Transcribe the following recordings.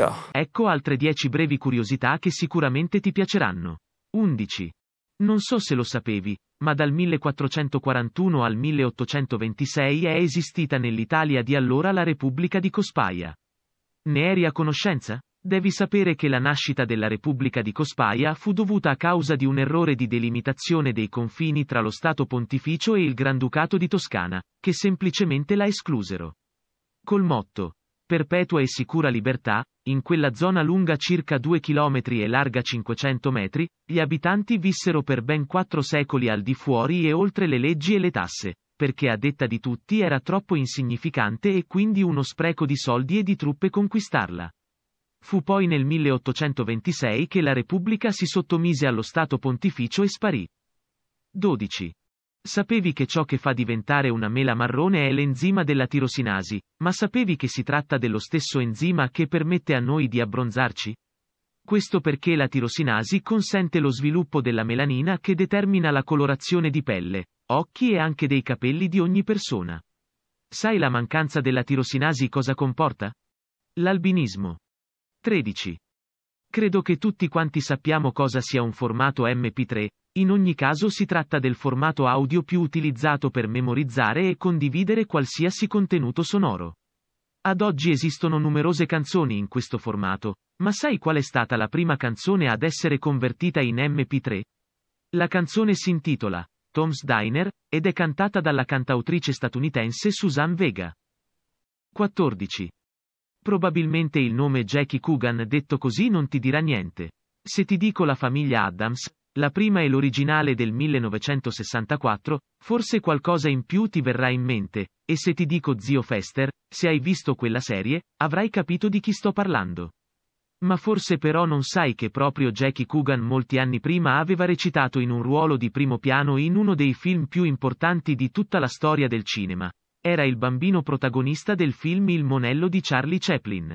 Yeah. Ecco altre 10 brevi curiosità che sicuramente ti piaceranno. 11. Non so se lo sapevi, ma dal 1441 al 1826 è esistita nell'Italia di allora la Repubblica di Cospaia. Ne eri a conoscenza? Devi sapere che la nascita della Repubblica di Cospaia fu dovuta a causa di un errore di delimitazione dei confini tra lo Stato pontificio e il Granducato di Toscana, che semplicemente la esclusero. Col motto, perpetua e sicura libertà, in quella zona lunga circa 2 km e larga 500 metri, gli abitanti vissero per ben quattro secoli al di fuori e oltre le leggi e le tasse, perché a detta di tutti era troppo insignificante e quindi uno spreco di soldi e di truppe conquistarla. Fu poi nel 1826 che la Repubblica si sottomise allo Stato pontificio e sparì. 12. Sapevi che ciò che fa diventare una mela marrone è l'enzima della tirosinasi, ma sapevi che si tratta dello stesso enzima che permette a noi di abbronzarci? Questo perché la tirosinasi consente lo sviluppo della melanina che determina la colorazione di pelle, occhi e anche dei capelli di ogni persona. Sai la mancanza della tirosinasi cosa comporta? L'albinismo. 13. Credo che tutti quanti sappiamo cosa sia un formato MP3, in ogni caso si tratta del formato audio più utilizzato per memorizzare e condividere qualsiasi contenuto sonoro. Ad oggi esistono numerose canzoni in questo formato, ma sai qual è stata la prima canzone ad essere convertita in MP3? La canzone si intitola Tom's Diner ed è cantata dalla cantautrice statunitense Susan Vega. 14. Probabilmente il nome Jackie Coogan detto così non ti dirà niente. Se ti dico la famiglia Adams, la prima è l'originale del 1964, forse qualcosa in più ti verrà in mente, e se ti dico zio Fester, se hai visto quella serie, avrai capito di chi sto parlando. Ma forse però non sai che proprio Jackie Coogan molti anni prima aveva recitato in un ruolo di primo piano in uno dei film più importanti di tutta la storia del cinema. Era il bambino protagonista del film Il monello di Charlie Chaplin.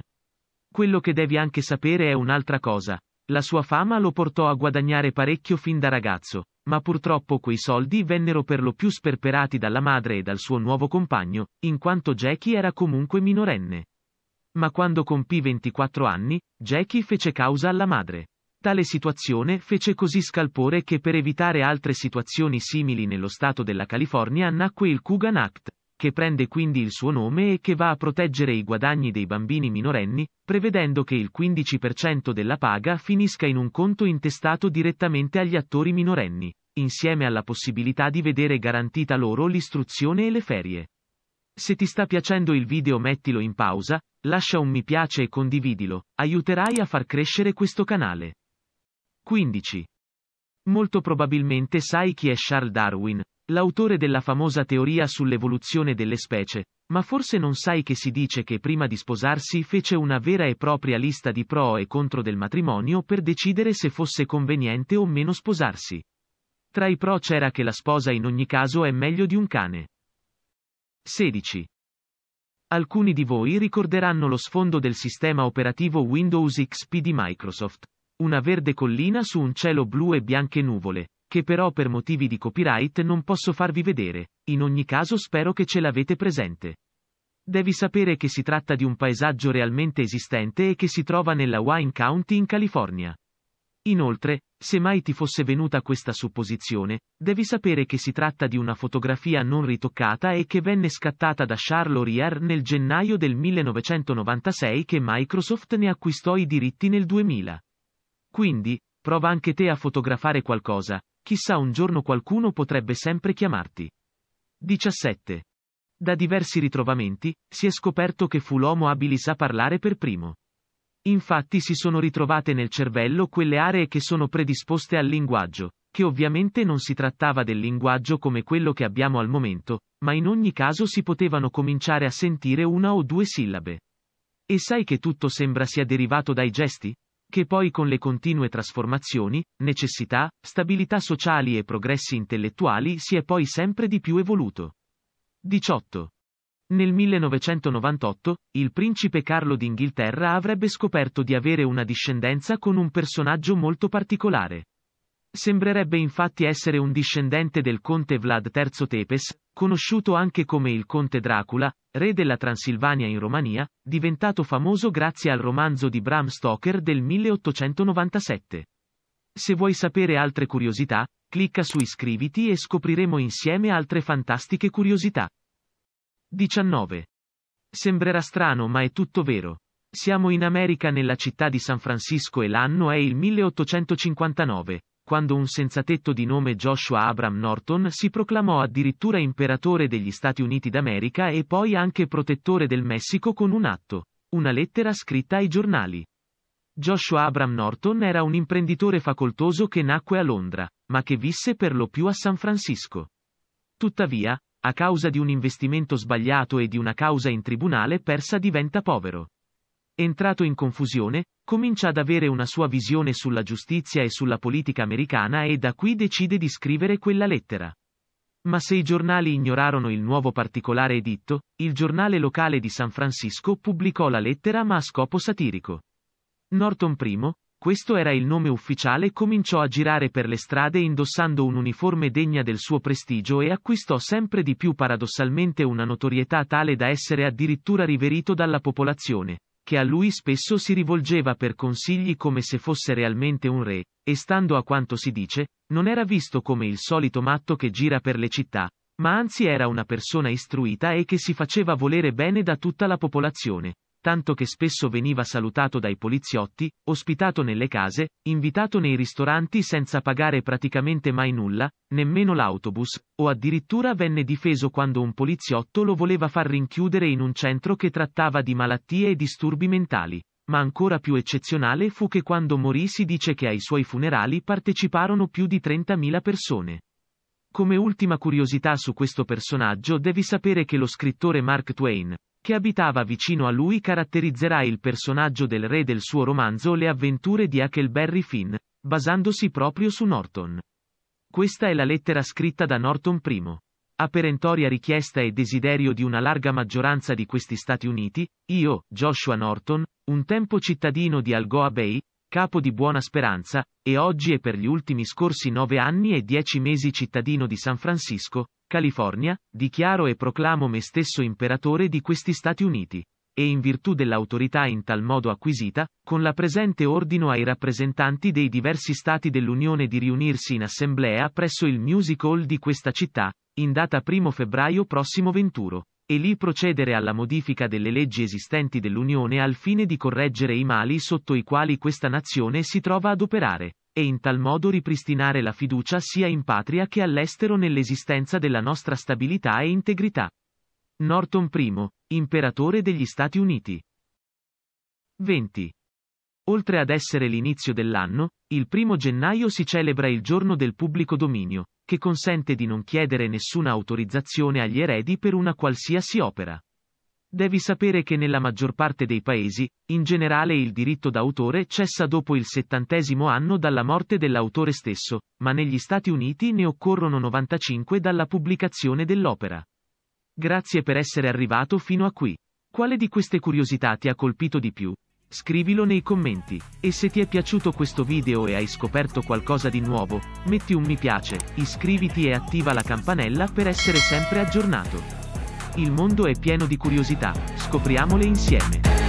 Quello che devi anche sapere è un'altra cosa, la sua fama lo portò a guadagnare parecchio fin da ragazzo, ma purtroppo quei soldi vennero per lo più sperperati dalla madre e dal suo nuovo compagno, in quanto Jackie era comunque minorenne. Ma quando compì 24 anni, Jackie fece causa alla madre. Tale situazione fece così scalpore che per evitare altre situazioni simili nello stato della California nacque il Coogan Act, che prende quindi il suo nome e che va a proteggere i guadagni dei bambini minorenni, prevedendo che il 15% della paga finisca in un conto intestato direttamente agli attori minorenni, insieme alla possibilità di vedere garantita loro l'istruzione e le ferie. Se ti sta piacendo il video mettilo in pausa, lascia un mi piace e condividilo, aiuterai a far crescere questo canale. 15. Molto probabilmente sai chi è Charles Darwin, l'autore della famosa teoria sull'evoluzione delle specie, ma forse non sai che si dice che prima di sposarsi fece una vera e propria lista di pro e contro del matrimonio per decidere se fosse conveniente o meno sposarsi. Tra i pro c'era che la sposa in ogni caso è meglio di un cane. 16. Alcuni di voi ricorderanno lo sfondo del sistema operativo Windows XP di Microsoft, una verde collina su un cielo blu e bianche nuvole, che però per motivi di copyright non posso farvi vedere, in ogni caso spero che ce l'avete presente. Devi sapere che si tratta di un paesaggio realmente esistente e che si trova nella Wine County in California. Inoltre, se mai ti fosse venuta questa supposizione, devi sapere che si tratta di una fotografia non ritoccata e che venne scattata da Charles Rear nel gennaio del 1996 che Microsoft ne acquistò i diritti nel 2000. Quindi, Prova anche te a fotografare qualcosa, chissà un giorno qualcuno potrebbe sempre chiamarti. 17. Da diversi ritrovamenti, si è scoperto che fu l'Homo habilis a parlare per primo. Infatti si sono ritrovate nel cervello quelle aree che sono predisposte al linguaggio, che ovviamente non si trattava del linguaggio come quello che abbiamo al momento, ma in ogni caso si potevano cominciare a sentire una o due sillabe. E sai che tutto sembra sia derivato dai gesti? che poi con le continue trasformazioni, necessità, stabilità sociali e progressi intellettuali si è poi sempre di più evoluto. 18. Nel 1998, il principe Carlo d'Inghilterra avrebbe scoperto di avere una discendenza con un personaggio molto particolare. Sembrerebbe infatti essere un discendente del conte Vlad III Tepes, conosciuto anche come il conte Dracula, re della Transilvania in Romania, diventato famoso grazie al romanzo di Bram Stoker del 1897. Se vuoi sapere altre curiosità, clicca su iscriviti e scopriremo insieme altre fantastiche curiosità. 19. Sembrerà strano ma è tutto vero. Siamo in America nella città di San Francisco e l'anno è il 1859 quando un senzatetto di nome Joshua Abram Norton si proclamò addirittura imperatore degli Stati Uniti d'America e poi anche protettore del Messico con un atto, una lettera scritta ai giornali. Joshua Abram Norton era un imprenditore facoltoso che nacque a Londra, ma che visse per lo più a San Francisco. Tuttavia, a causa di un investimento sbagliato e di una causa in tribunale persa diventa povero entrato in confusione, comincia ad avere una sua visione sulla giustizia e sulla politica americana e da qui decide di scrivere quella lettera. Ma se i giornali ignorarono il nuovo particolare editto, il giornale locale di San Francisco pubblicò la lettera ma a scopo satirico. Norton I, questo era il nome ufficiale, cominciò a girare per le strade indossando un uniforme degna del suo prestigio e acquistò sempre di più paradossalmente una notorietà tale da essere addirittura riverito dalla popolazione, che a lui spesso si rivolgeva per consigli come se fosse realmente un re, e stando a quanto si dice, non era visto come il solito matto che gira per le città, ma anzi era una persona istruita e che si faceva volere bene da tutta la popolazione, tanto che spesso veniva salutato dai poliziotti, ospitato nelle case, invitato nei ristoranti senza pagare praticamente mai nulla, nemmeno l'autobus, o addirittura venne difeso quando un poliziotto lo voleva far rinchiudere in un centro che trattava di malattie e disturbi mentali. Ma ancora più eccezionale fu che quando morì si dice che ai suoi funerali parteciparono più di 30.000 persone. Come ultima curiosità su questo personaggio devi sapere che lo scrittore Mark Twain, che abitava vicino a lui caratterizzerà il personaggio del re del suo romanzo Le avventure di Huckleberry Finn, basandosi proprio su Norton. Questa è la lettera scritta da Norton I. A perentoria richiesta e desiderio di una larga maggioranza di questi Stati Uniti, io, Joshua Norton, un tempo cittadino di Algoa Bay, capo di Buona Speranza, e oggi e per gli ultimi scorsi nove anni e dieci mesi cittadino di San Francisco, California, dichiaro e proclamo me stesso imperatore di questi Stati Uniti. E in virtù dell'autorità in tal modo acquisita, con la presente ordino ai rappresentanti dei diversi Stati dell'Unione di riunirsi in assemblea presso il Music Hall di questa città, in data 1 febbraio prossimo 21 e lì procedere alla modifica delle leggi esistenti dell'Unione al fine di correggere i mali sotto i quali questa nazione si trova ad operare e in tal modo ripristinare la fiducia sia in patria che all'estero nell'esistenza della nostra stabilità e integrità. Norton I, imperatore degli Stati Uniti. 20. Oltre ad essere l'inizio dell'anno, il primo gennaio si celebra il giorno del pubblico dominio, che consente di non chiedere nessuna autorizzazione agli eredi per una qualsiasi opera. Devi sapere che nella maggior parte dei paesi, in generale il diritto d'autore cessa dopo il settantesimo anno dalla morte dell'autore stesso, ma negli Stati Uniti ne occorrono 95 dalla pubblicazione dell'opera. Grazie per essere arrivato fino a qui. Quale di queste curiosità ti ha colpito di più? Scrivilo nei commenti, e se ti è piaciuto questo video e hai scoperto qualcosa di nuovo, metti un mi piace, iscriviti e attiva la campanella per essere sempre aggiornato. Il mondo è pieno di curiosità, scopriamole insieme.